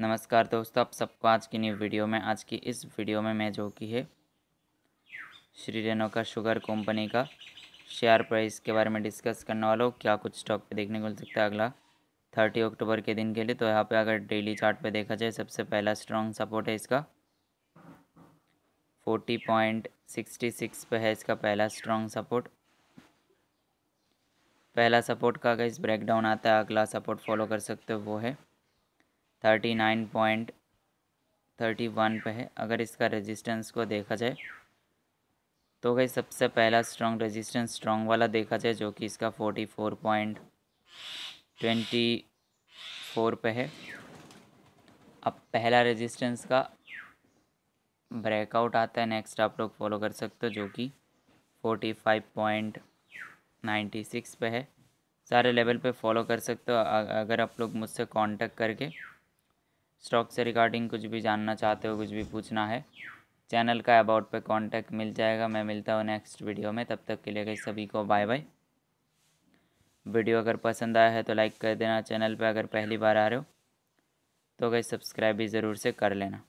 नमस्कार दोस्तों आप सबको आज की न्यू वीडियो में आज की इस वीडियो में मैं जो कि है श्री रेणुका शुगर कंपनी का शेयर प्राइस के बारे में डिस्कस करने वाला हूँ क्या कुछ स्टॉक पे देखने को मिल सकता है अगला थर्टी अक्टूबर के दिन के लिए तो यहाँ पे अगर डेली चार्ट पे देखा जाए सबसे पहला स्ट्रॉन्ग सपोर्ट है इसका फोर्टी पॉइंट सिक्सटी सिक्स पर है इसका पहला स्ट्रॉन्ग सपोर्ट पहला सपोर्ट का अगर इस ब्रेकडाउन आता है अगला सपोर्ट फॉलो कर सकते हो वो है thirty nine point thirty one पर है अगर इसका रेजिस्टेंस को देखा जाए तो भाई सबसे पहला स्ट्रॉन्ग रेजिस्टेंस स्ट्रॉन्ग वाला देखा जाए जो कि इसका forty four point twenty four पर है अब पहला रेजिस्टेंस का ब्रेकआउट आता है नेक्स्ट आप लोग फॉलो कर सकते हो जो कि forty five point ninety six पे है सारे लेवल पे फॉलो कर सकते हो अगर आप लोग मुझसे कांटेक्ट करके स्टॉक से रिगार्डिंग कुछ भी जानना चाहते हो कुछ भी पूछना है चैनल का अबाउट पे कांटेक्ट मिल जाएगा मैं मिलता हूँ नेक्स्ट वीडियो में तब तक के लिए गई सभी को बाय बाय वीडियो अगर पसंद आया है तो लाइक कर देना चैनल पे अगर पहली बार आ रहे हो तो गई सब्सक्राइब भी ज़रूर से कर लेना